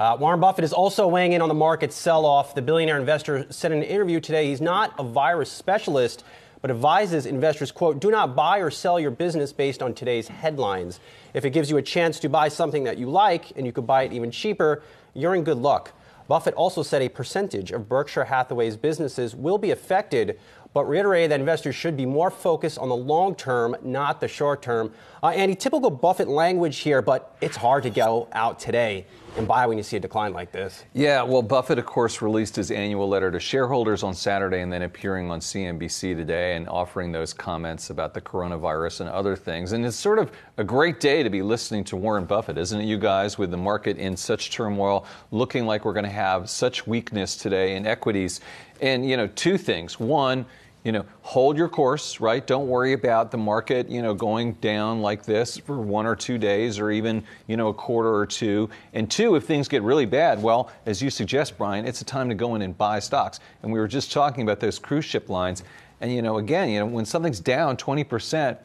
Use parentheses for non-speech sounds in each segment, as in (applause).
Uh, Warren Buffett is also weighing in on the market sell off. The billionaire investor said in an interview today he's not a virus specialist, but advises investors, quote, do not buy or sell your business based on today's headlines. If it gives you a chance to buy something that you like and you could buy it even cheaper, you're in good luck. Buffett also said a percentage of Berkshire Hathaway's businesses will be affected, but reiterated that investors should be more focused on the long term, not the short term. Uh, Andy, typical Buffett language here, but it's hard to go out today and buy when you see a decline like this. Yeah, well, Buffett, of course, released his annual letter to shareholders on Saturday and then appearing on CNBC today and offering those comments about the coronavirus and other things. And it's sort of a great day to be listening to Warren Buffett, isn't it, you guys, with the market in such turmoil, looking like we're going to have such weakness today in equities? And, you know, two things. One, you know, hold your course, right? Don't worry about the market, you know, going down like this for one or two days or even, you know, a quarter or two. And two, if things get really bad, well, as you suggest, Brian, it's a time to go in and buy stocks. And we were just talking about those cruise ship lines. And, you know, again, you know, when something's down 20 percent,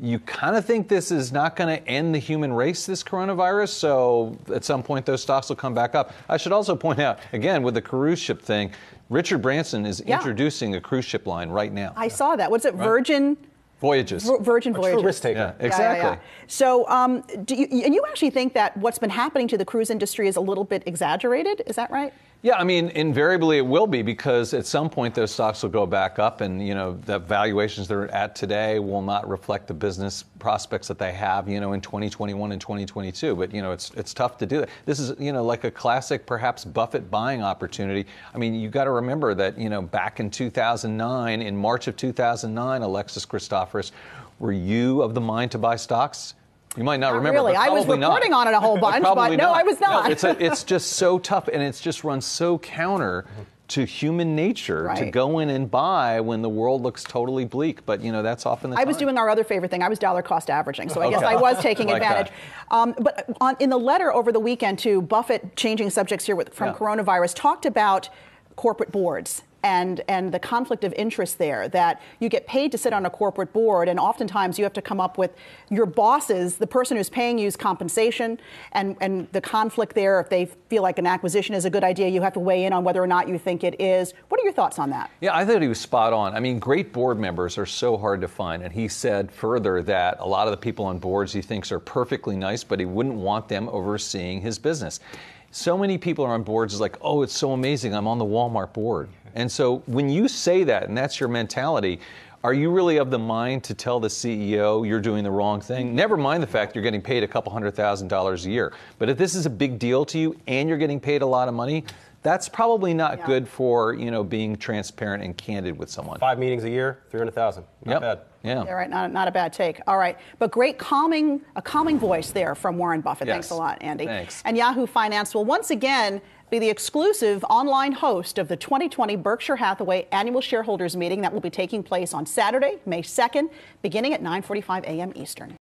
you kind of think this is not going to end the human race, this coronavirus, so at some point those stocks will come back up. I should also point out, again, with the cruise ship thing, Richard Branson is yeah. introducing a cruise ship line right now. I yeah. saw that. What's it, right? Virgin? Voyages. V- Virgin a Voyages. risk taker. Yeah, exactly. Yeah, so, um, do you, and you actually think that what's been happening to the cruise industry is a little bit exaggerated? Is that right? Yeah, I mean, invariably it will be because at some point those stocks will go back up, and you know the valuations they're at today will not reflect the business prospects that they have, you know, in 2021 and 2022. But you know, it's it's tough to do that. This is you know like a classic, perhaps Buffett buying opportunity. I mean, you got to remember that you know back in 2009, in March of 2009, Alexis Christophorus, were you of the mind to buy stocks? You might not, not remember. Really, I was reporting not. on it a whole (laughs) bunch, but, but no, I was not. No, it's, a, it's just so tough, and it's just run so counter to human nature right. to go in and buy when the world looks totally bleak. But you know that's often the. I time. was doing our other favorite thing. I was dollar cost averaging, so I okay. guess I was taking (laughs) like advantage. Um, but on, in the letter over the weekend to Buffett, changing subjects here with, from yeah. coronavirus, talked about corporate boards and, and the conflict of interest there that you get paid to sit on a corporate board, and oftentimes you have to come up with your bosses, the person who's paying you's compensation, and, and the conflict there. If they feel like an acquisition is a good idea, you have to weigh in on whether or not you think it is. What are your thoughts on that? Yeah, I thought he was spot on. I mean, great board members are so hard to find, and he said further that a lot of the people on boards he thinks are perfectly nice, but he wouldn't want them overseeing his business. So many people are on boards It's like, oh, it's so amazing. I'm on the Walmart board. And so when you say that, and that's your mentality, are you really of the mind to tell the CEO you're doing the wrong thing? Never mind the fact you're getting paid a couple hundred thousand dollars a year. But if this is a big deal to you and you're getting paid a lot of money, that's probably not yeah. good for you know being transparent and candid with someone. Five meetings a year, three hundred thousand. Not yep. bad. Yeah. yeah. Right. Not, not a bad take. All right. But great calming, a calming voice there from Warren Buffett. Yes. Thanks a lot, Andy. Thanks. And Yahoo Finance will once again be the exclusive online host of the 2020 Berkshire Hathaway Annual Shareholders Meeting that will be taking place on Saturday, May 2nd, beginning at 9:45 a.m. Eastern.